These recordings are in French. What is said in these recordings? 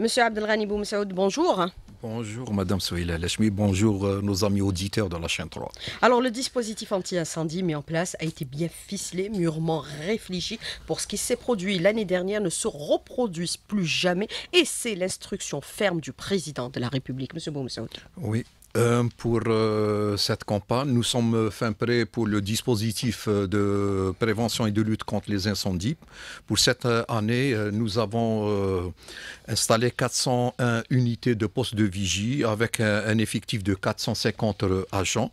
Monsieur Abdelrani Boumsaoud, bonjour. Bonjour Madame Souhila Lachmi, bonjour euh, nos amis auditeurs de la chaîne 3. Alors le dispositif anti-incendie mis en place a été bien ficelé, mûrement réfléchi pour ce qui s'est produit l'année dernière ne se reproduise plus jamais et c'est l'instruction ferme du président de la République, Monsieur Boumsaoud. Oui, euh, pour euh, cette campagne, nous sommes euh, fin prêts pour le dispositif de prévention et de lutte contre les incendies. Pour cette année, nous avons installé 401 unités de postes de vigie avec un, effectif de 450 agents,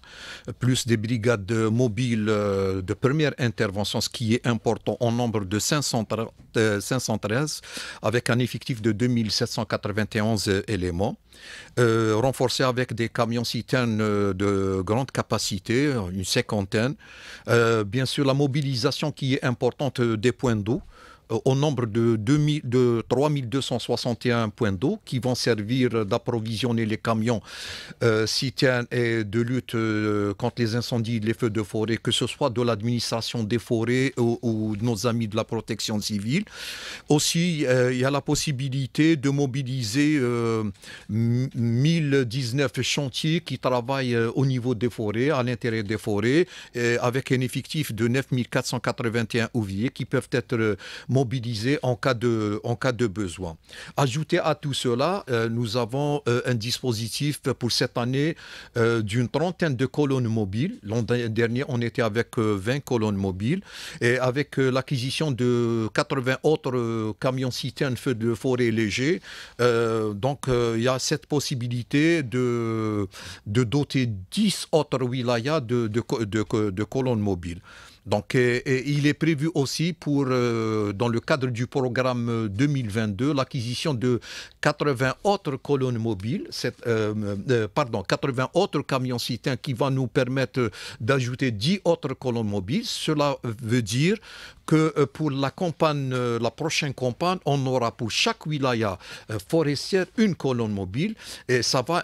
plus des brigades mobiles de première intervention, ce qui est important, en nombre de 513, avec un effectif de 2791 éléments. Euh, renforcé avec des camions citernes euh, de grande capacité, une cinquantaine. Euh, bien sûr, la mobilisation qui est importante des points d'eau au nombre de, 2000, de 3261 points d'eau qui vont servir d'approvisionner les camions euh, et de lutte euh, contre les incendies, les feux de forêt, que ce soit de l'administration des forêts ou, de nos amis de la protection civile. Aussi, euh, il y a la possibilité de mobiliser 1019 euh, chantiers qui travaillent au niveau des forêts, à l'intérieur des forêts, avec un effectif de 9481 ouvriers qui peuvent être mobilisés mobilisés en cas de, en cas de besoin. Ajouté à tout cela, euh, nous avons euh, un dispositif pour cette année euh, d'une trentaine de colonnes mobiles. L'an dernier, on était avec 20 colonnes mobiles et avec l'acquisition de 80 autres camions citernes feu de forêt léger, donc, il y a cette possibilité de, de doter 10 autres wilayas de, de colonnes mobiles. Donc, il est prévu aussi pour, euh, dans le cadre du programme 2022, l'acquisition de 80 autres colonnes mobiles, euh, euh, pardon, 80 autres camions citains qui vont nous permettre d'ajouter 10 autres colonnes mobiles. Cela veut dire que pour la campagne, la prochaine campagne, on aura pour chaque wilaya forestière une colonne mobile et ça va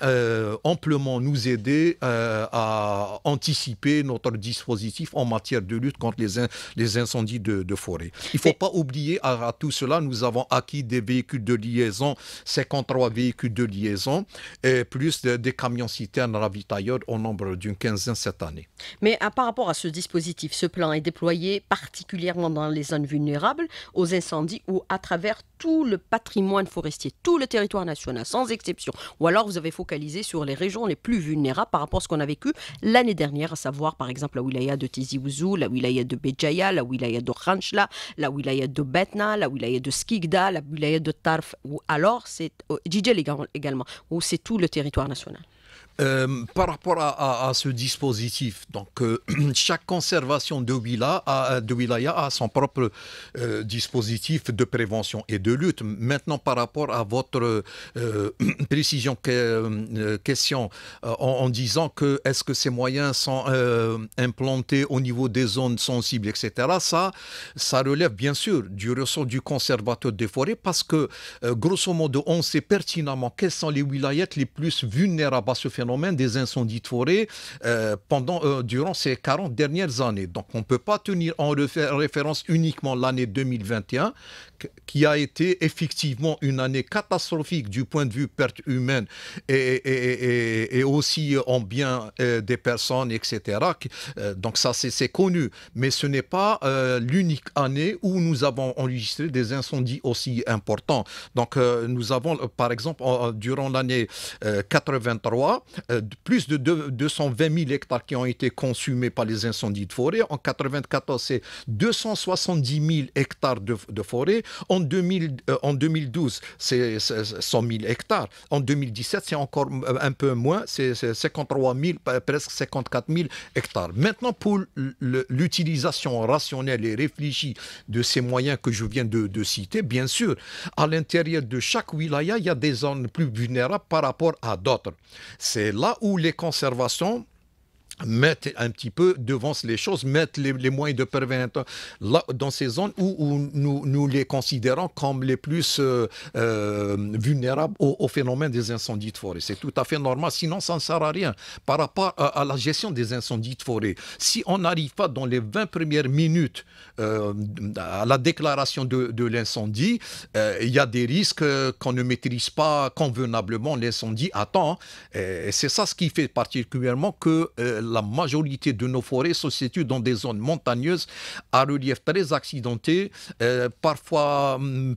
amplement nous aider à anticiper notre dispositif en matière de lutte contre les, incendies de, forêt. Il ne faut pas oublier, à, tout cela, nous avons acquis des véhicules de liaison, 53 véhicules de liaison, et plus des camions citernes ravitailleurs au nombre d'une quinzaine cette année. Mais à, par rapport à ce dispositif, ce plan est déployé particulièrement dans les zones vulnérables aux incendies ou à travers tout le patrimoine forestier, tout le territoire national, sans exception. Ou alors vous avez focalisé sur les régions les plus vulnérables par rapport à ce qu'on a vécu l'année dernière, à savoir par exemple la wilaya de Tizi Ouzou, la wilaya de Béjaïa, la wilaya de Ranchla, la wilaya de Betna, la wilaya de Skigda, la wilaya de Tarf, ou alors c'est euh, également, où c'est tout le territoire national. Euh, par rapport à, ce dispositif, donc euh, chaque conservation de, a, wilaya a son propre euh, dispositif de prévention et de lutte. Maintenant, par rapport à votre précision question, en, disant que est-ce que ces moyens sont implantés au niveau des zones sensibles, etc. Ça, ça relève bien sûr du ressort du conservateur des forêts parce que grosso modo, on sait pertinemment quelles sont les wilayettes les plus vulnérables à ce phénomène des incendies de forêt euh, pendant, euh, durant ces 40 dernières années. Donc on ne peut pas tenir en référence uniquement l'année 2021, qui a été effectivement une année catastrophique du point de vue perte humaine et, et, et, aussi en bien euh, des personnes, etc. Donc ça, c'est connu. Mais ce n'est pas l'unique année où nous avons enregistré des incendies aussi importants. Donc nous avons, par exemple, durant l'année 83, euh, plus de 220 000 hectares qui ont été consumés par les incendies de forêt. En 1994, c'est 270 000 hectares de, forêt. En, 2000, euh, en 2012, c'est 100 000 hectares. En 2017, c'est encore euh, un peu moins, c'est 53 000, presque 54 000 hectares. Maintenant, pour l'utilisation rationnelle et réfléchie de ces moyens que je viens de, de citer, bien sûr, à l'intérieur de chaque wilaya, il y a des zones plus vulnérables par rapport à d'autres. C'est et là où les conservations mettre un petit peu, devant les choses, mettre les, moyens de prévenir là, dans ces zones où, nous, nous, les considérons comme les plus euh, euh, vulnérables au, phénomène des incendies de forêt. C'est tout à fait normal, sinon ça ne sert à rien. Par rapport à, la gestion des incendies de forêt, si on n'arrive pas dans les 20 premières minutes euh, à la déclaration de, l'incendie, il y a des risques qu'on ne maîtrise pas convenablement l'incendie à temps. Hein. Et c'est ça ce qui fait particulièrement que la majorité de nos forêts se situent dans des zones montagneuses à relief très accidenté, euh, parfois hum,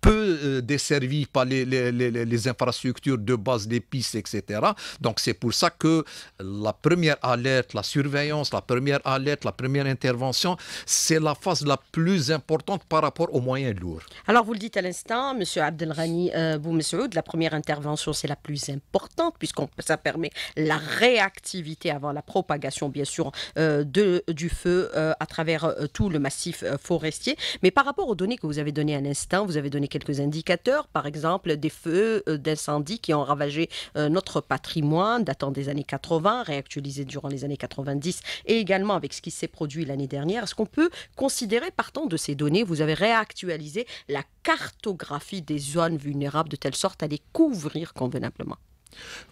peu euh, desservi par les, les, les, les, infrastructures de base, les pistes, etc. Donc c'est pour ça que la première alerte, la surveillance, la première alerte, la première intervention, c'est la phase la plus importante par rapport aux moyens lourds. Alors vous le dites à l'instant, M. Abdelrani euh, Boumessoud, la première intervention c'est la plus importante puisqu'on ça permet la réactivité avant la propagation bien sûr euh, de, du feu euh, à travers tout le massif forestier. Mais par rapport aux données que vous avez données à l'instant, vous avez donné quelques indicateurs, par exemple des feux euh, d'incendie qui ont ravagé euh, notre patrimoine datant des années 80, réactualisé durant les années 90 et également avec ce qui s'est produit l'année dernière. Est-ce qu'on peut considérer, partant de ces données, vous avez réactualisé la cartographie des zones vulnérables de telle sorte à les couvrir convenablement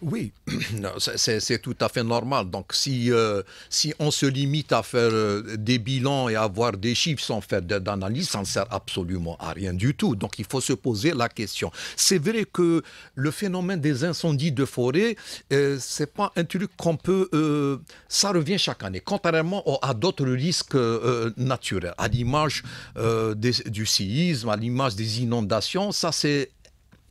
oui, c'est tout à fait normal. Donc si, euh, si on se limite à faire euh, des bilans et à avoir des chiffres sans faire d'analyse, ça ne sert absolument à rien du tout. Donc il faut se poser la question. C'est vrai que le phénomène des incendies de forêt, ce euh, c'est pas un truc qu'on peut... ça revient chaque année, contrairement à d'autres risques naturels, à l'image du séisme, à l'image des inondations. Ça, c'est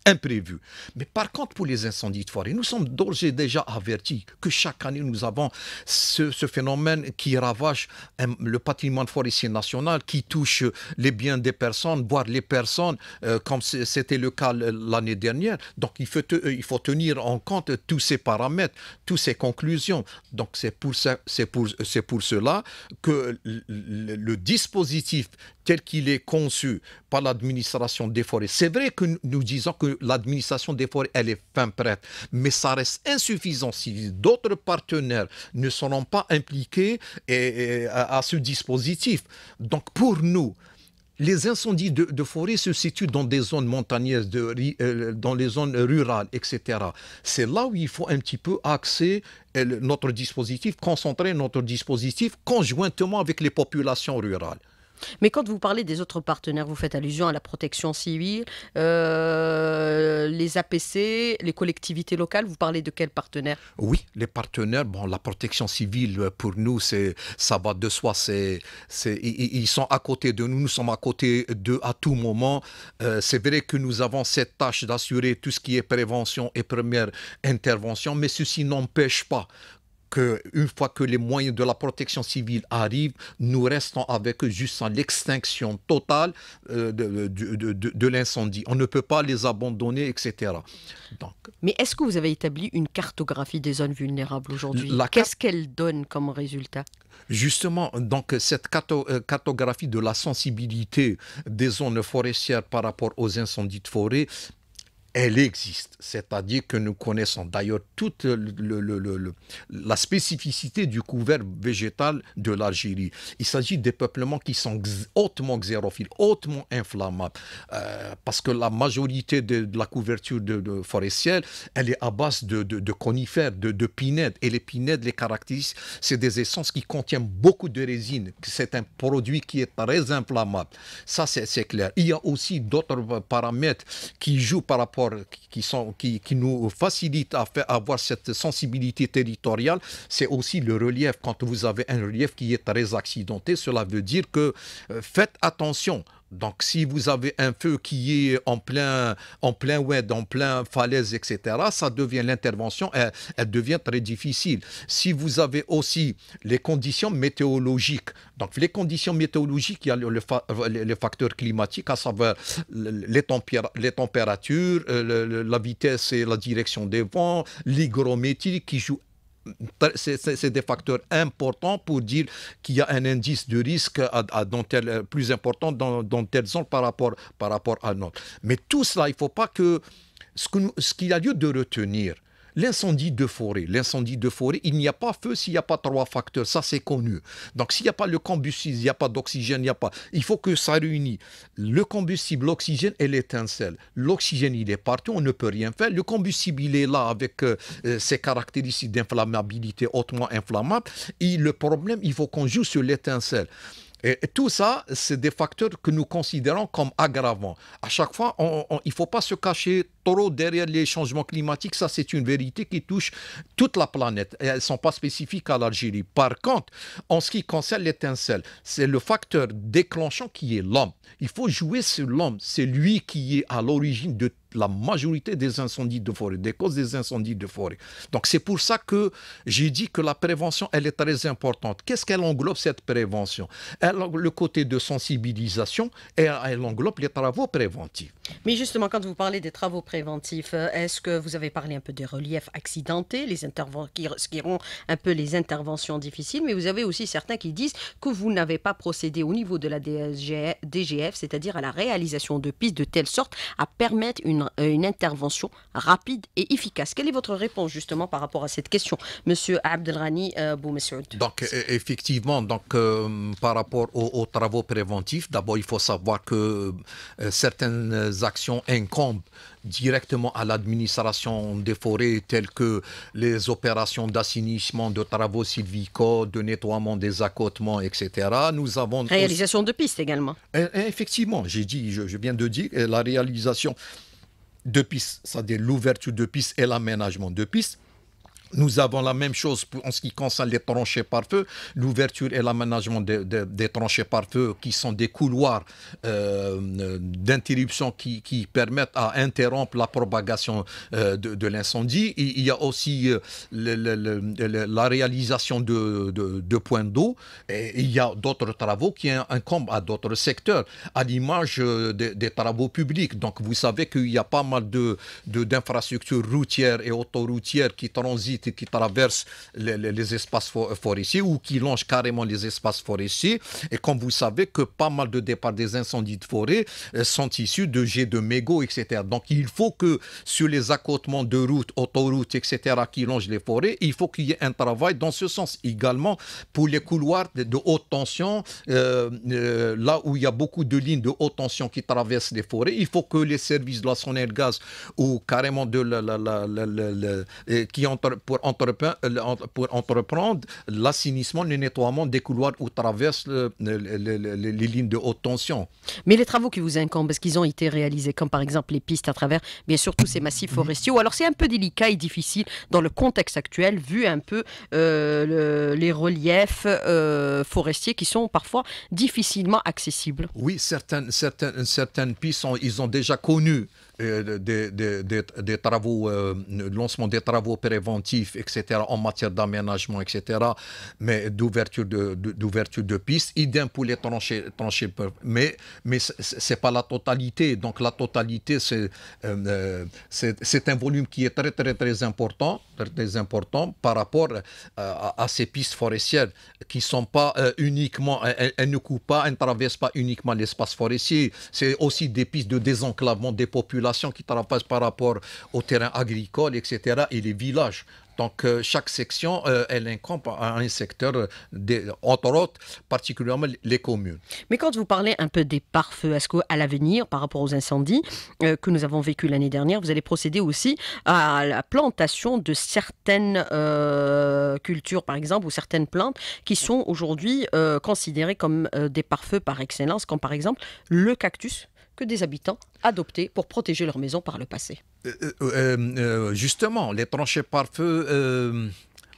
imprévu. Mais par contre, pour les incendies de forêt, nous sommes d'ores et déjà avertis que chaque année, nous avons ce, phénomène qui ravage euh, le patrimoine forestier national, qui touche les biens des personnes, voire les personnes, euh, comme c'était le cas l'année dernière. Donc, euh, il faut, tenir en compte tous ces paramètres, toutes ces conclusions. Donc, c'est pour, cela que le dispositif tel qu'il est conçu par l'administration des forêts, c'est vrai que nous disons que l'administration des forêts, elle est fin prête. Mais ça reste insuffisant si d'autres partenaires ne seront pas impliqués à, ce dispositif. Donc pour nous, les incendies de, de, forêt se situent dans des zones montagneuses, euh, dans les zones rurales, etc. C'est là où il faut un petit peu axer euh, notre dispositif, concentrer notre dispositif conjointement avec les populations rurales. Mais quand vous parlez des autres partenaires, vous faites allusion à la protection civile, euh, les APC, les collectivités locales. Vous parlez de quels partenaires Oui, les partenaires. Bon, la protection civile euh, pour nous, c'est ça va de soi. C'est ils sont à côté de nous. Nous sommes à côté d'eux à tout moment. Euh, c'est vrai que nous avons cette tâche d'assurer tout ce qui est prévention et première intervention, mais ceci n'empêche pas une fois que les moyens de la protection civile arrivent, nous restons avec eux jusqu'à l'extinction totale euh, euh, de, l'incendie. On ne peut pas les abandonner, etc. Donc, Mais est-ce que vous avez établi une cartographie des zones vulnérables aujourd'hui Qu'est-ce qu'elle donne comme résultat Justement, donc cette euh, cartographie de la sensibilité des zones forestières par rapport aux incendies de forêt elle existe. C'est-à-dire que nous connaissons d'ailleurs toute le, la spécificité du couvert végétal de l'Algérie. Il s'agit des peuplements qui sont hautement xérophiles, hautement inflammables, euh, parce que la majorité de, la couverture de, forestière, elle est à base de, de conifères, de, pinèdes. Et les pinèdes, les caractéristiques, c'est des essences qui contiennent beaucoup de résine. C'est un produit qui est très inflammable. Ça, c'est clair. Il y a aussi d'autres paramètres qui jouent par rapport qui, nous facilite à avoir cette sensibilité territoriale, c'est aussi le relief. Quand vous avez un relief qui est très accidenté, cela veut dire que euh, faites attention donc, si vous avez un feu qui est en plein, en plein oued, en plein falaise, etc., ça devient l'intervention, elle, devient très difficile. Si vous avez aussi les conditions météorologiques, donc les conditions météorologiques, il y a le, facteurs climatiques, facteur climatique, à savoir les, les températures, euh, la vitesse et la direction des vents, l'hygrométrie qui joue c'est des facteurs importants pour dire qu'il y a un indice de risque euh, plus important dans, telle zone par rapport, par rapport à notre. Mais tout cela, il ne faut pas que ce qu'il a lieu de retenir, L'incendie de forêt, l'incendie de forêt, il n'y a pas feu s'il n'y a pas trois facteurs, ça c'est connu. Donc s'il n'y a pas le combustible, il n'y a pas d'oxygène, il n'y a pas. Il faut que ça réunisse le combustible, l'oxygène et l'étincelle. L'oxygène, il est partout, on ne peut rien faire. Le combustible, il est là avec euh, ses caractéristiques d'inflammabilité hautement inflammable. Et le problème, il faut qu'on joue sur l'étincelle. Et, tout ça, c'est des facteurs que nous considérons comme aggravants. À chaque fois, il ne faut pas se cacher trop derrière les changements climatiques. Ça, c'est une vérité qui touche toute la planète. elles ne sont pas spécifiques à l'Algérie. Par contre, en ce qui concerne l'étincelle, c'est le facteur déclenchant qui est l'homme. Il faut jouer sur l'homme. C'est lui qui est à l'origine de la majorité des incendies de forêt, des causes des incendies de forêt. Donc c'est pour ça que j'ai dit que la prévention, elle est très importante. Qu'est-ce qu'elle englobe cette prévention le côté de sensibilisation et elle englobe les travaux préventifs. Mais justement, quand vous parlez des travaux préventifs, euh, est-ce que vous avez parlé un peu des reliefs accidentés, les qui rend un peu les interventions difficiles, mais vous avez aussi certains qui disent que vous n'avez pas procédé au niveau de la DGF, c'est-à-dire à la réalisation de pistes de telle sorte à permettre une euh, une, intervention rapide et efficace. Quelle est votre réponse justement par rapport à cette question, Monsieur Abdelrani euh, Boumessoud Donc e, e, effectivement, donc euh, par rapport aux, travaux préventifs, d'abord il faut savoir que certaines actions incombent directement à l'administration des forêts telles que les opérations d'assainissement, de travaux sylvicoles, de nettoiement des accotements, etc. Nous avons réalisation de pistes également. Eh, eh, effectivement, j'ai dit, je viens de dire, la réalisation deux pistes, c'est-à-dire l'ouverture de pistes et l'aménagement de pistes. Nous avons la même chose en ce qui concerne les tranchées par feu, l'ouverture et l'aménagement des, tranchées par feu qui sont des couloirs euh, d'interruption qui, permettent à interrompre la propagation euh, de, l'incendie. Il y a aussi euh, la réalisation de, points d'eau et il y a d'autres travaux qui incombent à d'autres secteurs, à l'image des, des, travaux publics. Donc vous savez qu'il y a pas mal d'infrastructures routières et autoroutières qui transitent qui traversent les, espaces forestiers ou qui longent carrément les espaces forestiers. Et comme vous savez que pas mal de départs des incendies de forêt euh, sont issus de jets de mégots, etc. Donc il faut que sur les accotements de routes, autoroutes, etc., qui longent les forêts, il faut qu'il y ait un travail dans ce sens. Également pour les couloirs de, haute tension, euh, euh, là où il y a beaucoup de lignes de haute tension qui traversent les forêts, il faut que les services de la sonnerie gaz ou carrément de qui pour, entreprendre, euh, pour entreprendre l'assainissement, le nettoiement des couloirs où traversent euh, les lignes de haute tension. Mais les travaux qui vous incombent, parce ce qu'ils ont été réalisés, comme par exemple les pistes à travers, bien sûr, tous ces massifs mm-hmm. forestiers Alors c'est un peu délicat et difficile dans le contexte actuel, vu un peu euh, les reliefs forestiers qui sont parfois difficilement accessibles. Oui, certaines, certaines, pistes, ils ont déjà connu des, euh, des, des, travaux, euh, le lancement des travaux préventifs, etc., en matière d'aménagement, etc., mais d'ouverture de, d'ouverture de, pistes, idem pour les tranchées. tranchées mais mais ce n'est pas la totalité. Donc la totalité, euh, c'est c'est un volume qui est très, très, très important, très, important par rapport à, ces pistes forestières qui sont pas uniquement, elles, ne coupent pas, elles ne traversent pas uniquement l'espace forestier. C'est aussi des pistes de désenclavement des populations qui passe par rapport au terrain agricole, etc., et les villages. Donc, euh, chaque section, euh, elle incombe à un secteur, des, entre autres, particulièrement les communes. Mais quand vous parlez un peu des pare-feux, est-ce qu'à l'avenir, par rapport aux incendies euh, que nous avons vécu l'année dernière, vous allez procéder aussi à la plantation de certaines cultures, par exemple, ou certaines plantes qui sont aujourd'hui considérées comme des pare-feux par excellence, comme par exemple le cactus que des habitants adoptés pour protéger leur maison par le passé. Euh, euh, euh, justement, les tranchées par feu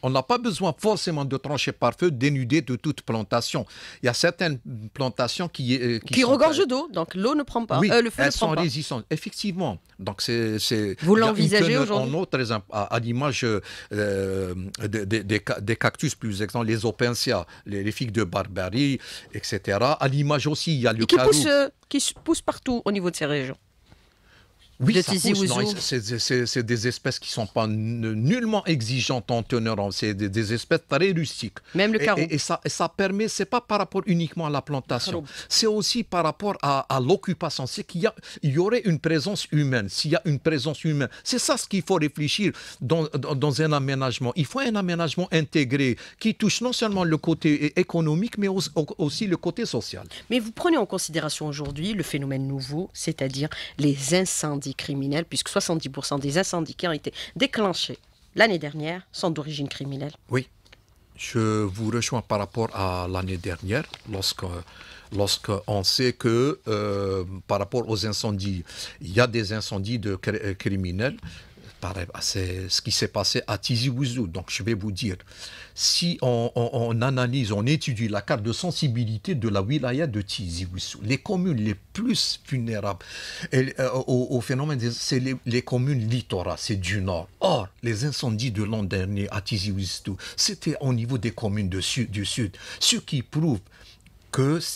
on n'a pas besoin forcément de trancher par feu dénudées de toute plantation. Il y a certaines plantations qui. Euh, qui, regorgent d'eau, donc l'eau ne prend pas. Euh, le feu ne prend sont résistantes, effectivement. Donc c'est. Vous l'envisagez aujourd'hui En autre, à, à l'image euh, des, cactus, plus exemple, les opensia, les, figues de barbarie, etc. À l'image aussi, il y a le Et qui pousse, qui pousse partout au niveau de ces régions oui, C'est des espèces qui ne sont pas nullement exigeantes en teneur, hein. c'est des, espèces très rustiques. Même le carreau. Et, ça, permet, ça, permet, c'est pas par rapport uniquement à la plantation, c'est aussi par rapport à, l'occupation. C'est qu'il y, il y aurait une présence humaine, s'il y a une présence humaine. C'est ça ce qu'il faut réfléchir dans, dans, un aménagement. Il faut un aménagement intégré qui touche non seulement le côté économique, mais aussi le côté social. Mais vous prenez en considération aujourd'hui le phénomène nouveau, c'est-à-dire les incendies incendies puisque 70% des incendies qui ont été déclenchés l'année dernière sont d'origine criminelle. Oui, je vous rejoins par rapport à l'année dernière, lorsque on sait que euh, par rapport aux incendies, il y a des incendies de criminels, ah, c'est ce qui s'est passé à Tizi Ouzou. Donc je vais vous dire, si on, analyse, on étudie la carte de sensibilité de la wilaya de Tizi Ouzou, les communes les plus vulnérables euh, au, phénomène, c'est les, communes littorales, c'est du nord. Or, les incendies de l'an dernier à Tizi Ouzou, c'était au niveau des communes du sud, ce qui prouve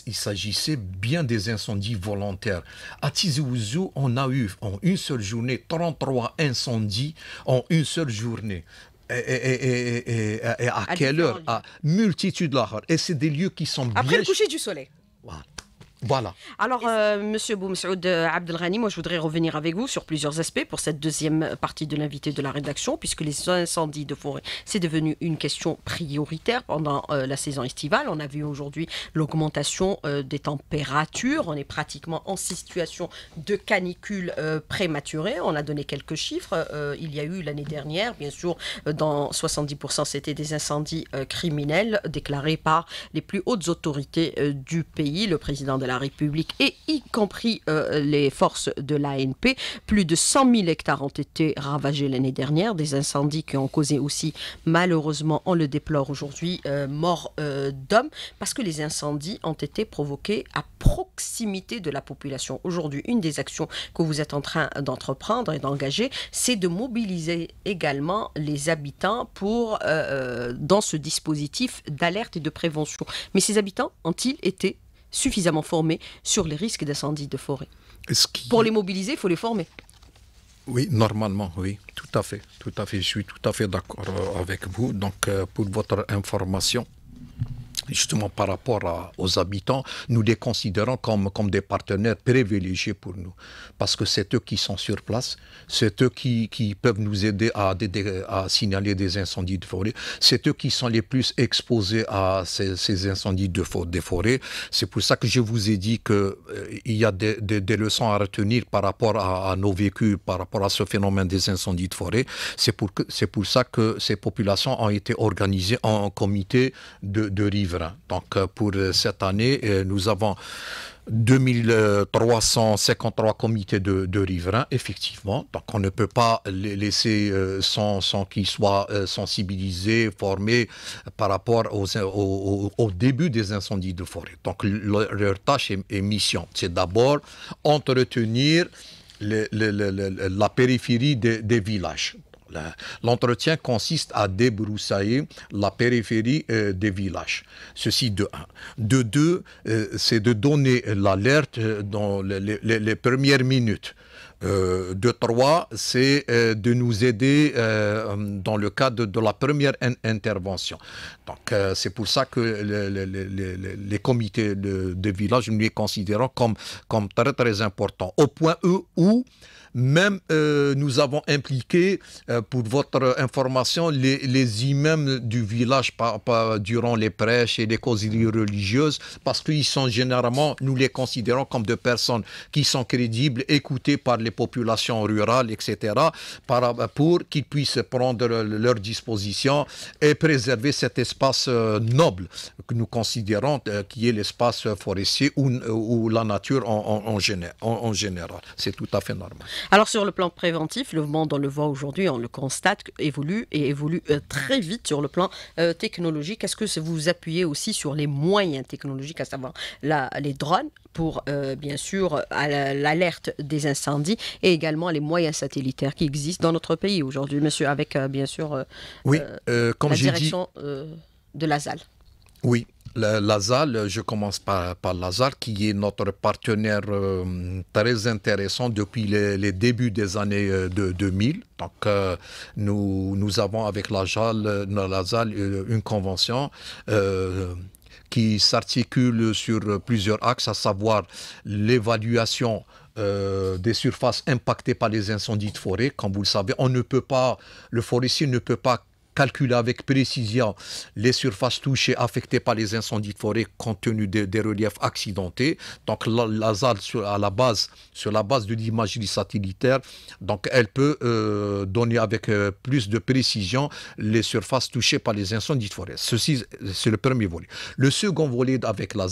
qu'il s'agissait bien des incendies volontaires. À Tizi on a eu en une seule journée 33 incendies en une seule journée. Et, à, quelle heure À multitude Et c'est des lieux qui sont bien... Après le coucher du soleil. Voilà. Alors, M. Euh, Monsieur Boumsoud euh, Abdelghani, moi je voudrais revenir avec vous sur plusieurs aspects pour cette deuxième partie de l'invité de la rédaction, puisque les incendies de forêt, c'est devenu une question prioritaire pendant euh, la saison estivale. On a vu aujourd'hui l'augmentation des températures. On est pratiquement en situation de canicule prématurée. On a donné quelques chiffres. il y a eu l'année dernière, bien sûr, dans 70% c'était des incendies criminels déclarés par les plus hautes autorités du pays. Le président de la République et y compris euh, les forces de l'ANP. Plus de 100 000 hectares ont été ravagés l'année dernière, des incendies qui ont causé aussi, malheureusement, on le déplore aujourd'hui, morts euh, mort euh, d'hommes, parce que les incendies ont été provoqués à proximité de la population. Aujourd'hui, une des actions que vous êtes en train d'entreprendre et d'engager, c'est de mobiliser également les habitants pour, dans ce dispositif d'alerte et de prévention. Mais ces habitants ont-ils été suffisamment formés sur les risques d'incendie de forêt. Pour les mobiliser, il faut les former. Oui, normalement, oui, tout à fait, tout à fait. Je suis tout à fait d'accord euh, avec vous. Donc, euh, pour votre information, justement par rapport aux habitants, nous les considérons comme, comme des partenaires privilégiés pour nous. Parce que c'est eux qui sont sur place, c'est eux qui, qui, peuvent nous aider à, à, signaler des incendies de forêt, c'est eux qui sont les plus exposés à ces, incendies de, des forêts. C'est pour ça que je vous ai dit qu'il euh, y a des, des, leçons à retenir par rapport à, nos vécus, par rapport à ce phénomène des incendies de forêt. C'est pour, que, pour ça que ces populations ont été organisées en comité de, de donc euh, pour euh, cette année, euh, nous avons 2353 comités de, riverains, effectivement. Donc on ne peut pas les laisser sans, qu'ils soient sensibilisés, formés par rapport aux, au, début des incendies de forêt. Donc leur, tâche et, mission, c'est d'abord entretenir la périphérie des villages. L'entretien consiste à débroussailler la périphérie euh, des villages. Ceci de un. De deux, euh, c'est de donner l'alerte euh, dans les, premières minutes. de trois, c'est de nous aider dans le cadre de la première intervention. Donc, c'est pour ça que les comités de, de, village, nous les considérons comme, comme très, très importants, au point E où même euh, nous avons impliqué, euh, pour votre information, les, les imams du village par, durant les prêches et les causeries religieuses, parce qu'ils sont généralement, nous les considérons comme des personnes qui sont crédibles, écoutées par les populations rurales, etc., pour qu'ils puissent prendre leur disposition et préserver cet espace euh, noble que nous considérons qui est l'espace forestier ou, la nature en, en, en général. C'est tout à fait normal. Alors sur le plan préventif, le monde, on le voit aujourd'hui, on le constate, évolue et évolue euh, très vite sur le plan euh, technologique. Est-ce que vous appuyez aussi sur les moyens technologiques, à savoir la, les drones pour euh, bien sûr l'alerte des incendies et également les moyens satellitaires qui existent dans notre pays aujourd'hui, monsieur, avec bien sûr oui, comme la direction de la ZAL. Oui, Lazal, je commence par, par qui est notre partenaire euh, très intéressant depuis les, débuts des années 2000. Euh, Donc, euh, nous, avons avec Lazal une convention qui s'articule sur plusieurs axes, à savoir l'évaluation des surfaces impactées par les incendies de forêt. Comme vous le savez, on ne peut pas, le forestier ne peut pas calculer avec précision les surfaces touchées affectées par les incendies de forêt compte tenu des, reliefs accidentés. Donc la, sur, à la base, sur la base de l'imagerie satellitaire, donc elle peut euh, donner avec euh, plus de précision les surfaces touchées par les incendies de forêt. Ceci, c'est le premier volet. Le second volet avec la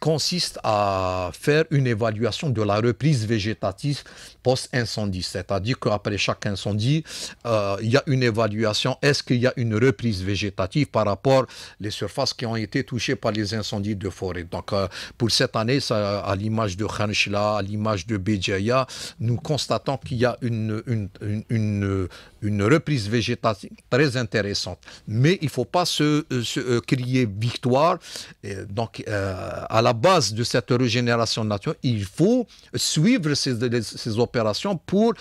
consiste à faire une évaluation de la reprise végétative post-incendie, c'est-à-dire qu'après chaque incendie, euh, il y a une évaluation est qu'il y a une reprise végétative par rapport les surfaces qui ont été touchées par les incendies de forêt. Donc euh, pour cette année, à l'image de Khanshla, à l'image de Béjaïa, nous constatons qu'il y a une une reprise végétative très intéressante. Mais il ne faut pas se, euh, euh, crier victoire. donc, euh, à la base de cette régénération naturelle, il faut suivre ces, opérations pour,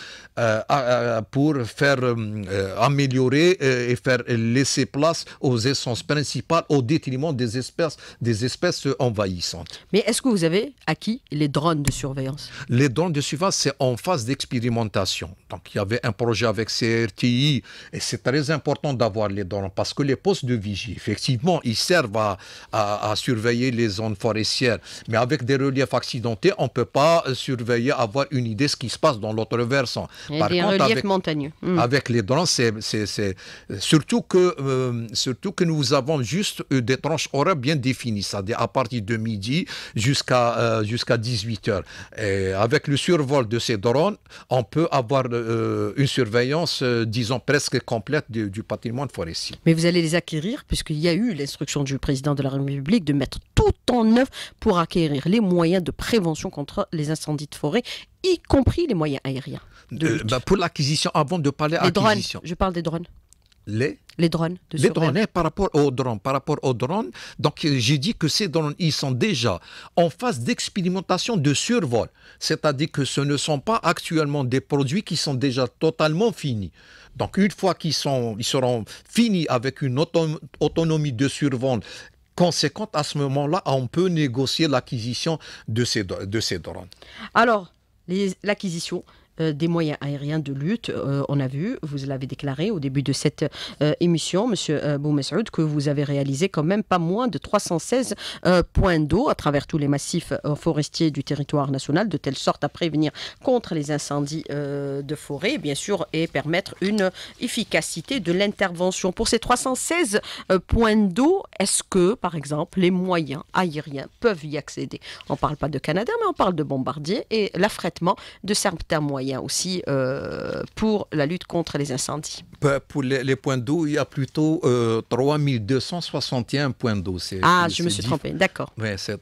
pour faire améliorer et faire laisser place aux essences principales au détriment des espèces, des espèces envahissantes. Mais est-ce que vous avez acquis les drones de surveillance Les drones de surveillance, c'est en phase d'expérimentation. Donc, il y avait un projet avec ces et c'est très important d'avoir les drones parce que les postes de vigie, effectivement, ils servent à, surveiller les zones forestières. Mais avec des reliefs accidentés, on ne peut pas euh, surveiller, avoir une idée de ce qui se passe dans l'autre versant. Par contre, avec, montagneux. Hmm. Avec les drones, c'est surtout que, euh, surtout que nous avons juste euh, des tranches horaires bien définies, c'est-à-dire à partir de midi jusqu'à jusqu'à 18h. Et avec le survol de ces drones, on peut avoir une surveillance disons, presque complète du, patrimoine forestier. Mais vous allez les acquérir, puisqu'il y a eu l'instruction du président de la République de mettre tout en œuvre pour acquérir les moyens de prévention contre les incendies de forêt, y compris les moyens aériens. Euh, bah, pour l'acquisition, avant de parler à acquisition. Drones, je parle des drones. Les les drones. De les drones, hein, par rapport aux drones, par rapport aux drones. Donc j'ai dit que ces drones, ils sont déjà en phase d'expérimentation de survol. C'est-à-dire que ce ne sont pas actuellement des produits qui sont déjà totalement finis. Donc une fois qu'ils ils seront finis avec une autonomie de survol conséquente, à ce moment-là, on peut négocier l'acquisition de ces, de ces drones. Alors, l'acquisition, euh, des moyens aériens de lutte. Euh, on a vu, vous l'avez déclaré au début de cette euh, émission, Monsieur Boumesoud, que vous avez réalisé quand même pas moins de 316 points d'eau à travers tous les massifs forestiers du territoire national, de telle sorte à prévenir contre les incendies de forêt, bien sûr, et permettre une efficacité de l'intervention. Pour ces 316 points d'eau, est-ce que, par exemple, les moyens aériens peuvent y accéder On ne parle pas de Canada, mais on parle de bombardiers et l'affrètement de certains moyens aussi euh, pour la lutte contre les incendies. Pour les, points d'eau, il y a plutôt 3261 euh, points d'eau. Ah, je me suis trompé, d'accord. Oui, c'est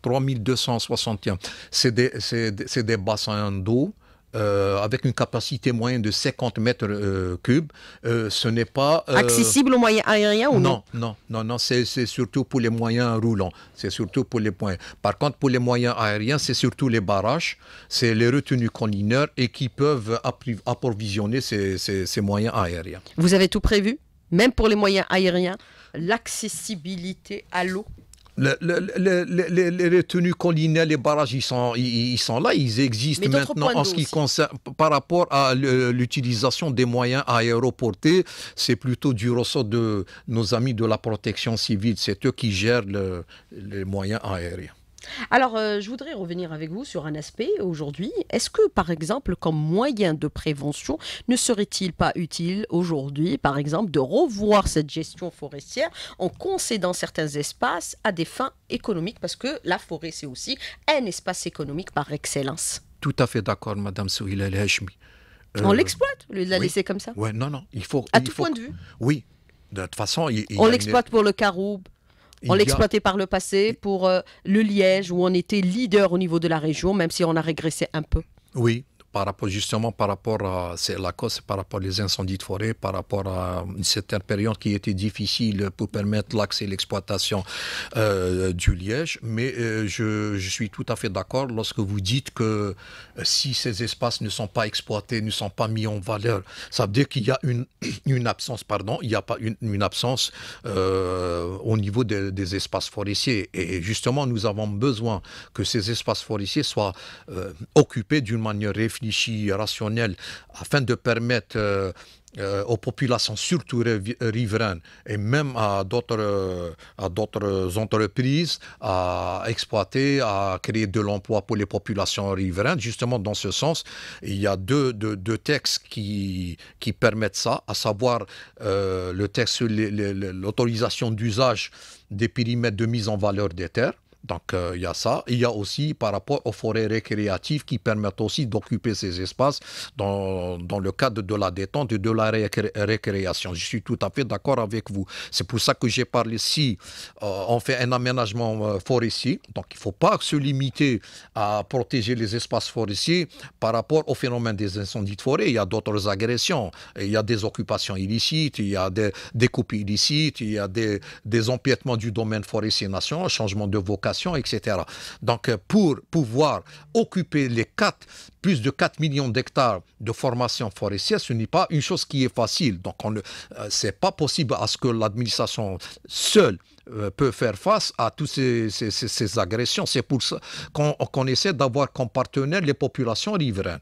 3261. C'est des, bassins d'eau euh, avec une capacité moyenne de 50 mètres euh, cubes, euh, ce n'est pas... Accessible aux moyens aériens ou non Non, non, non, non c'est surtout pour les moyens roulants, c'est surtout pour les points. Par contre, pour les moyens aériens, c'est surtout les barrages, c'est les retenues collineurs et qui peuvent approvisionner ces moyens aériens. Vous avez tout prévu Même pour les moyens aériens l'accessibilité à l'eau le, les, retenues tenues collinaires, les barrages, ils sont, ils, là, ils existent maintenant en ce qui concerne par rapport à l'utilisation des moyens aéroportés, c'est plutôt du ressort de nos amis de la protection civile, c'est eux qui gèrent les moyens aériens. Alors, euh, je voudrais revenir avec vous sur un aspect aujourd'hui. Est-ce que, par exemple, comme moyen de prévention, ne serait-il pas utile aujourd'hui, par exemple, de revoir cette gestion forestière en concédant certains espaces à des fins économiques Parce que la forêt, c'est aussi un espace économique par excellence. Tout à fait d'accord, Madame Souhila El euh, on l'exploite, la laisser comme ça. Oui, non, non. Il faut, à tout point de vue. Oui. De toute façon, on l'exploite pour le caroube, on l'exploitait par le passé pour euh, le Liège, où on était leader au niveau de la région, même si on a régressé un peu. Oui, par rapport justement par rapport à la cause, par rapport les incendies de forêt, par rapport à une certaine période qui était difficile pour permettre l'accès et l'exploitation euh, du liège. Mais euh, je, suis tout à fait d'accord lorsque vous dites que euh, si ces espaces ne sont pas exploités, ne sont pas mis en valeur, ça veut dire qu'il y a une, absence, pardon, il n'y a pas une, absence au niveau des espaces forestiers. Et justement, nous avons besoin que ces espaces forestiers soient occupés d'une manière réfléchie, rationnel afin de permettre euh, euh, aux populations, surtout riveraines, et même à d'autres, à d'autres entreprises, à exploiter, à créer de l'emploi pour les populations riveraines. Justement, dans ce sens, il y a deux, textes qui, qui permettent ça, à savoir euh, le texte sur l'autorisation d'usage des périmètres de mise en valeur des terres donc euh, il y a ça. Il y a aussi par rapport aux forêts récréatives qui permettent aussi d'occuper ces espaces dans, le cadre de la détente et de la récréation. Je suis tout à fait d'accord avec vous. C'est pour ça que j'ai parlé si euh, on fait un aménagement euh, forestier. Donc il ne faut pas se limiter à protéger les espaces forestiers par rapport au phénomène des incendies de forêt. Il y a d'autres agressions. Il y a des occupations illicites, il y a des, découpes illicites, il y a des, empiètements du domaine forestier national, changement de vocation donc euh, pour pouvoir occuper les plus de 4 millions d'hectares de formation forestière, ce n'est pas une chose qui est facile. Donc on, euh, c'est pas possible à ce que l'administration seule euh, peut faire face à toutes ces, agressions. C'est pour ça qu'on, qu'on essaie d'avoir comme partenaire les populations riveraines.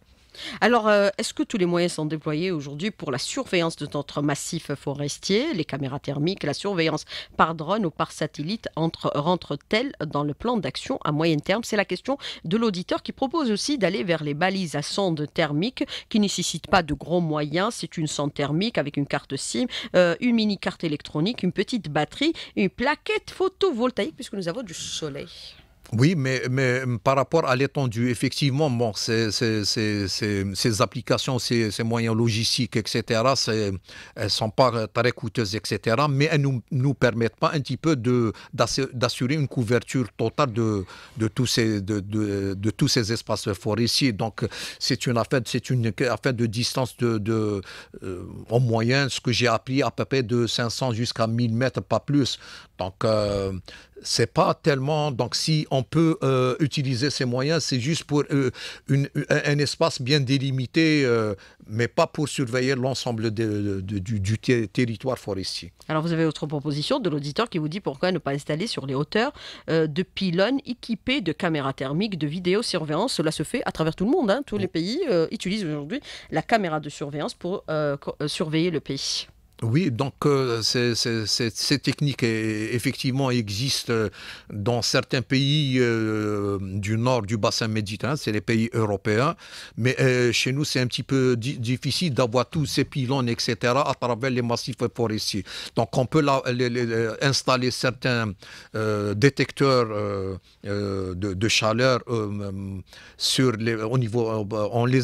Alors, euh, est-ce que tous les moyens sont déployés aujourd'hui pour la surveillance de notre massif forestier Les caméras thermiques, la surveillance par drone ou par satellite rentrent-elles dans le plan d'action à moyen terme C'est la question de l'auditeur qui propose aussi d'aller vers les balises à sonde thermique qui ne nécessitent pas de gros moyens. C'est une sonde thermique avec une carte SIM, euh, une mini carte électronique, une petite batterie, une plaquette photovoltaïque puisque nous avons du soleil. Oui, mais, euh, par rapport à l'étendue, effectivement, bon, ces, applications, ces, moyens logistiques, etc., elles ne sont pas très coûteuses, etc., mais elles ne nous, permettent pas un petit peu d'assurer une couverture totale de, de, tous ces, de, tous ces espaces forestiers. Donc, c'est une, affaire, une affaire de distance de, en euh, moyenne, ce que j'ai appris à peu près de 500 jusqu'à 1000 mètres, pas plus. Donc, euh, c'est pas tellement. Donc, si on peut euh, utiliser ces moyens, c'est juste pour euh, un espace bien délimité, mais pas pour surveiller l'ensemble du, territoire forestier. Alors, vous avez votre proposition de l'auditeur qui vous dit pourquoi ne pas installer sur les hauteurs de pylônes équipés de caméras thermiques, de vidéosurveillance. Cela se fait à travers tout le monde. Hein. Tous les pays utilisent aujourd'hui la caméra de surveillance pour surveiller le pays. Oui, donc euh, ces, techniques effectivement existent euh, dans certains pays euh, du nord du bassin méditerranéen, c'est les pays européens, mais chez nous c'est un petit peu difficile d'avoir tous ces pylônes, etc., à travers les massifs forestiers. Donc on peut installer certains détecteurs de, chaleur sur les, au niveau, en les,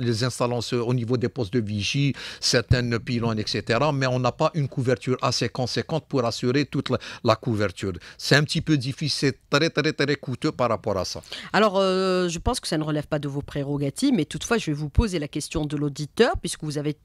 les installant au niveau des postes de vigie, certains pylônes, etc mais on n'a pas une couverture assez conséquente pour assurer toute la, couverture. C'est un petit peu difficile, très, très, très coûteux par rapport à ça. Alors, euh, je pense que ça ne relève pas de vos prérogatives, mais toutefois, je vais vous poser la question de l'auditeur, puisque vous avez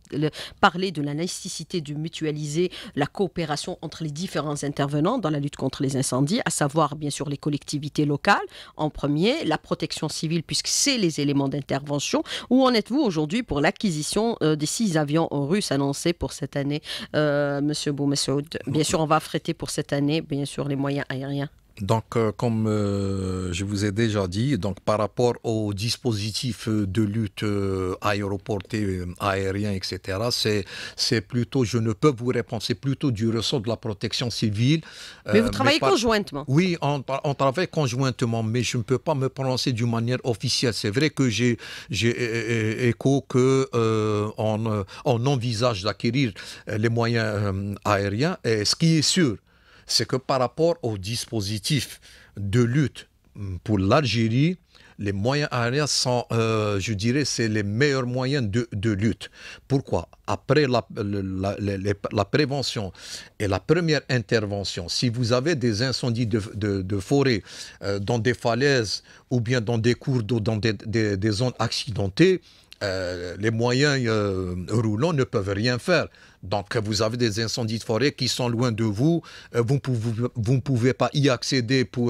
parlé de la nécessité de mutualiser la coopération entre les différents intervenants dans la lutte contre les incendies, à savoir, bien sûr, les collectivités locales en premier, la protection civile, puisque c'est les éléments d'intervention. Où en êtes-vous aujourd'hui pour l'acquisition euh, des six avions russes annoncés pour cette année euh, Monsieur M. Bien sûr, on va affréter pour cette année, bien sûr, les moyens aériens donc, euh, comme euh, je vous ai déjà dit, donc par rapport au dispositif euh, de lutte aéroportée, aérien, etc., c'est plutôt, je ne peux vous répondre, c'est plutôt du ressort de la protection civile. mais vous travaillez conjointement Oui, on, travaille conjointement, mais je ne peux pas me prononcer d'une manière officielle. C'est vrai que j'ai écho que on, on, envisage d'acquérir les moyens aériens, et ce qui est sûr, c'est que par rapport au dispositif de lutte mm, pour l'Algérie, les moyens aériens sont, euh, je dirais, c'est les meilleurs moyens de, lutte. Pourquoi Après la, prévention et la première intervention, si vous avez des incendies de, forêt euh, dans des falaises ou bien dans des cours d'eau, dans des, des zones accidentées, euh, les moyens euh, roulants ne peuvent rien faire. Donc vous avez des incendies de forêt qui sont loin de vous, euh, vous ne pouvez, pas y accéder pour,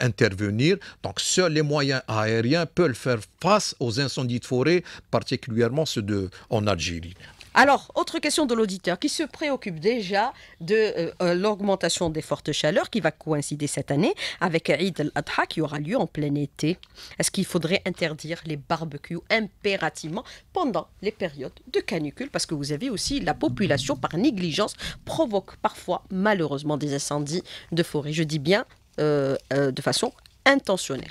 intervenir. Donc seuls les moyens aériens peuvent faire face aux incendies de forêt, particulièrement ceux de, en Algérie. Alors, autre question de l'auditeur qui se préoccupe déjà de euh, euh, l'augmentation des fortes chaleurs qui va coïncider cette année avec Eid al-Adha qui aura lieu en plein été. Est-ce qu'il faudrait interdire les barbecues impérativement pendant les périodes de canicule Parce que vous avez aussi la population, par négligence, provoque parfois malheureusement des incendies de forêt. Je dis bien euh, de façon intentionnelle.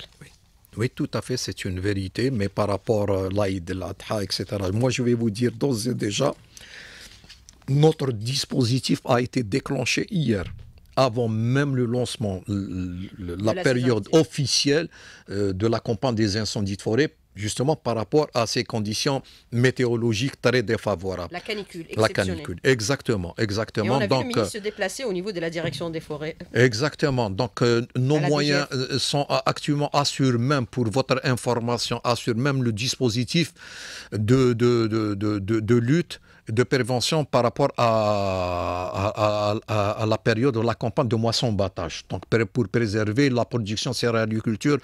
Oui, tout à fait, c'est une vérité, mais par rapport à euh, l'Aïd, l'Adha, etc., moi je vais vous dire d'ores et déjà, notre dispositif a été déclenché hier avant même le lancement, la, la période officielle euh, de la campagne des incendies de forêt justement par rapport à ces conditions météorologiques très défavorables. La canicule. La canicule, exactement, exactement. Et on a Donc, se déplacer au niveau de la direction des forêts. Exactement. Donc, euh, nos moyens euh, sont actuellement assurés même pour votre information, assurent même le dispositif de, de lutte de prévention par rapport à, à, la période de la campagne de moisson-battage. Donc, pour préserver la production céréaliculture,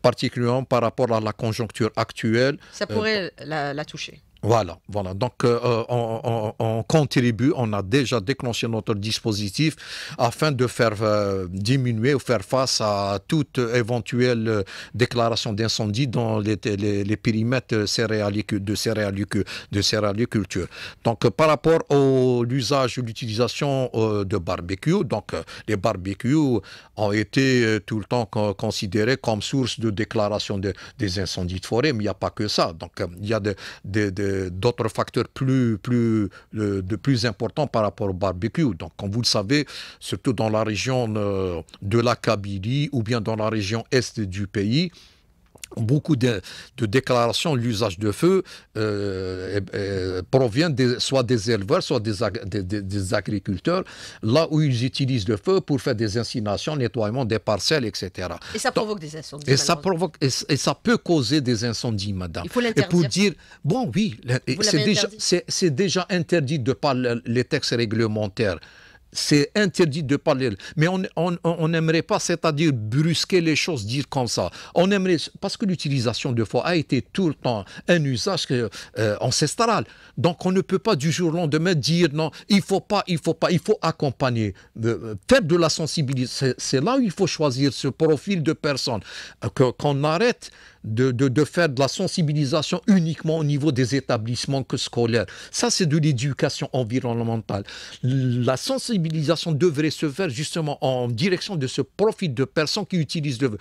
particulièrement par rapport à la conjoncture actuelle. Ça euh, pourrait la toucher voilà, voilà. Donc, euh, euh, on, contribue, on a déjà déclenché notre dispositif afin de faire euh, diminuer ou faire face à toute éventuelle déclaration d'incendie dans les, les, périmètres céréaliques, de, de céréaliculture. Donc, par rapport à l'usage, l'utilisation de barbecue, donc les barbecues ont été tout le temps considérés comme source de déclaration de, des incendies de forêt, mais il n'y a pas que ça. Donc, il y a des d'autres facteurs plus, euh, de plus importants par rapport au barbecue. Donc, comme vous le savez, surtout dans la région euh, de la Kabylie ou bien dans la région est du pays, beaucoup de, déclarations, l'usage de feu euh, euh, proviennent soit des éleveurs, soit des, agriculteurs, là où ils utilisent le feu pour faire des incinations, nettoyement des parcelles, etc. Et ça provoque des incendies. Et ça, peut causer des incendies, madame. Il faut l'interdire. Et pour dire, bon oui, c'est déjà, déjà interdit de par les textes réglementaires c'est interdit de parler. Mais on n'aimerait pas, c'est-à-dire brusquer les choses, dire comme ça. On aimerait, parce que l'utilisation de foi a été tout le temps un usage euh, ancestral. Donc on ne peut pas du jour au lendemain dire non, il faut pas, il faut pas, il faut accompagner, euh, faire de la sensibilité. C'est là où il faut choisir ce profil de personne, euh, qu'on arrête de, de, faire de la sensibilisation uniquement au niveau des établissements scolaires. Ça, c'est de l'éducation environnementale. La sensibilisation devrait se faire justement en direction de ce profit de personnes qui utilisent le,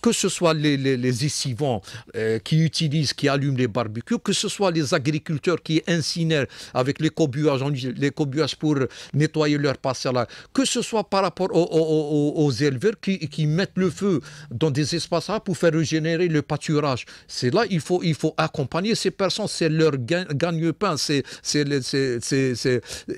que ce soit les, les, les euh, qui utilisent, qui allument les barbecues, que ce soit les agriculteurs qui incinèrent avec les cobuages pour nettoyer leurs parcelles, que ce soit par rapport aux, aux, aux, aux éleveurs qui, qui, mettent le feu dans des espaces pour faire régénérer le pâtissier c'est là il faut, il faut accompagner ces personnes, c'est leur gagne-pain.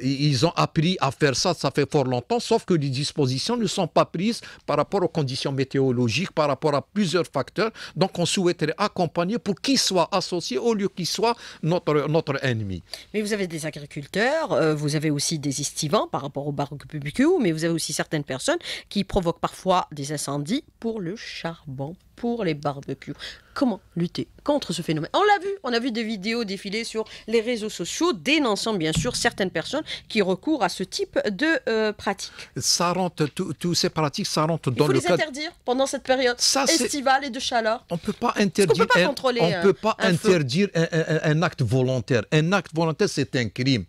Ils ont appris à faire ça, ça fait fort longtemps, sauf que les dispositions ne sont pas prises par rapport aux conditions météorologiques, par rapport à plusieurs facteurs. Donc on souhaiterait accompagner pour qu'ils soient associés au lieu qu'ils soient notre, notre ennemi. Mais vous avez des agriculteurs, euh, vous avez aussi des estivants par rapport au public, mais vous avez aussi certaines personnes qui provoquent parfois des incendies pour le charbon pour les barbecues. Comment lutter contre ce phénomène On l'a vu, on a vu des vidéos défiler sur les réseaux sociaux dénonçant bien sûr certaines personnes qui recourent à ce type de euh, pratique. pratiques. Ça rentre, toutes ces pratiques, ça rentre dans le Il faut les interdire pendant cette période estivale et de chaleur. On ne peut pas interdire, on euh, peut pas, un, on peut pas interdire un, acte volontaire. Un acte volontaire, c'est un crime.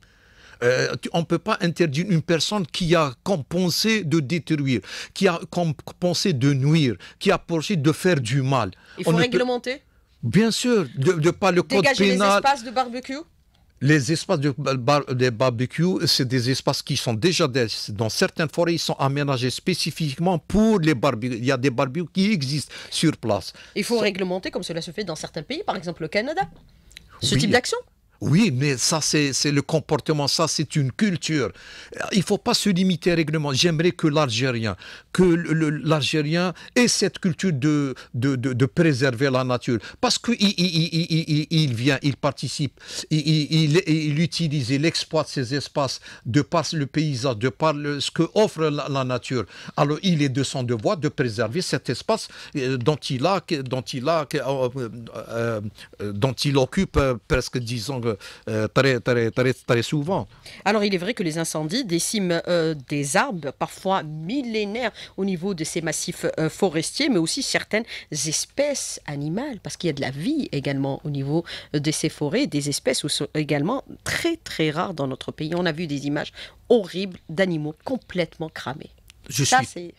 Euh, on ne peut pas interdire une personne qui a compensé de détruire, qui a compensé de nuire, qui a poursuivi de faire du mal. Il faut réglementer Bien sûr, de, pas par le Dégager pénal. les espaces de barbecue les espaces de barbecue, des barbecues, c'est des espaces qui sont déjà dans certaines forêts, ils sont aménagés spécifiquement pour les barbecues. Il y a des barbecues qui existent sur place. Il faut réglementer comme cela se fait dans certains pays, par exemple le Canada. Ce type d'action oui, mais ça, c'est le comportement, ça, c'est une culture. Il ne faut pas se limiter règlement. J'aimerais que l'Algérien, que l'Algérien ait cette culture de, de, préserver la nature. Parce qu'il il, vient, il participe, il, utilise, il exploite ces espaces de par le paysage, de par ce que offre la, nature. Alors, il est de son devoir de préserver cet espace euh, dont il a, dont il a, euh, euh, dont il occupe presque, disons, euh, très, souvent. Alors il est vrai que les incendies déciment euh, des arbres, parfois millénaires, au niveau de ces massifs euh, forestiers, mais aussi certaines espèces animales, parce qu'il y a de la vie également au niveau de ces forêts, des espèces sont également très très rares dans notre pays. On a vu des images horribles d'animaux complètement cramés. Je suis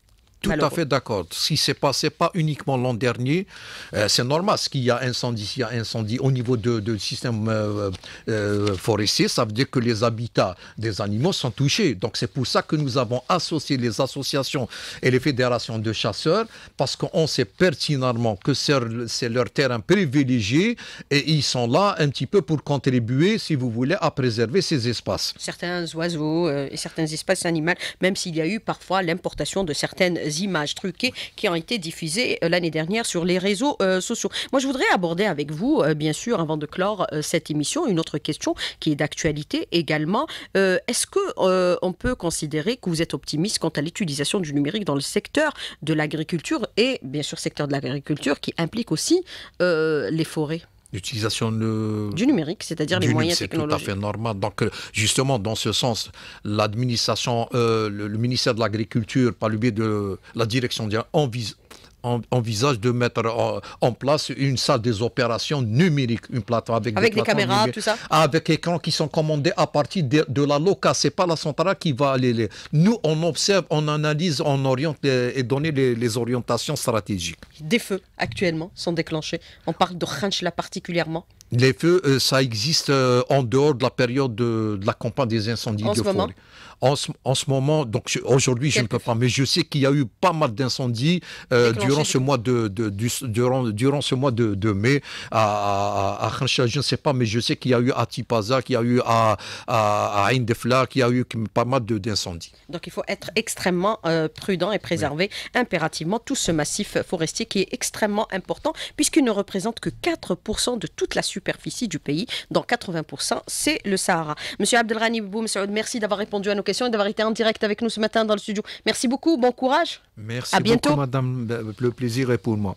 tout à fait d'accord. Ce qui s'est passé, pas uniquement l'an dernier, euh, c'est normal. Ce qu'il y a incendie, s'il y a incendie au niveau du de, système euh, euh, forestier, ça veut dire que les habitats des animaux sont touchés. Donc c'est pour ça que nous avons associé les associations et les fédérations de chasseurs, parce qu'on sait pertinemment que c'est leur terrain privilégié et ils sont là un petit peu pour contribuer, si vous voulez, à préserver ces espaces. Certains oiseaux et certains espaces animaux, même s'il y a eu parfois l'importation de certaines images truquées qui ont été diffusées euh, l'année dernière sur les réseaux euh, sociaux. Moi, je voudrais aborder avec vous, euh, bien sûr, avant de clore cette émission, une autre question qui est d'actualité également. Est-ce que on peut considérer que vous êtes optimiste quant à l'utilisation du numérique dans le secteur de l'agriculture et bien sûr secteur de l'agriculture qui implique aussi les forêts? L'utilisation du numérique, c'est-à-dire les moyens technologiques. C'est tout à fait normal. Donc, euh, justement, dans ce sens, l'administration, euh, le, ministère de l'Agriculture, par le biais de la direction vise envisage de mettre en, place une salle des opérations numériques, une plateforme avec, avec des, caméras, tout ça Avec écrans qui sont commandés à partir de, la LOCA. Ce n'est pas la centrale qui va aller. Les... Nous, on observe, on analyse, on oriente et donne les, orientations stratégiques. Des feux actuellement sont déclenchés. On parle de Khanchla particulièrement. Les feux, euh, ça existe euh, en dehors de la période de, la campagne des incendies en de ce forêt. Moment en ce, moment, donc aujourd'hui je ne peux pas, mais je sais qu'il y a eu pas mal d'incendies euh, durant ce mois de, durant, durant ce mois de, mai à, à, je ne sais pas, mais je sais qu'il y a eu à Tipaza, qu'il y a eu à, Indefla, qu'il y a eu pas mal d'incendies. Donc il faut être extrêmement prudent et préserver impérativement tout ce massif forestier qui est extrêmement important puisqu'il ne représente que 4% de toute la superficie superficie du pays. Dans 80%, c'est le Sahara. Monsieur Abdelrani Boum merci d'avoir répondu à nos questions et d'avoir été en direct avec nous ce matin dans le studio. Merci beaucoup, bon courage. Merci à bientôt. beaucoup, madame. Le plaisir est pour moi.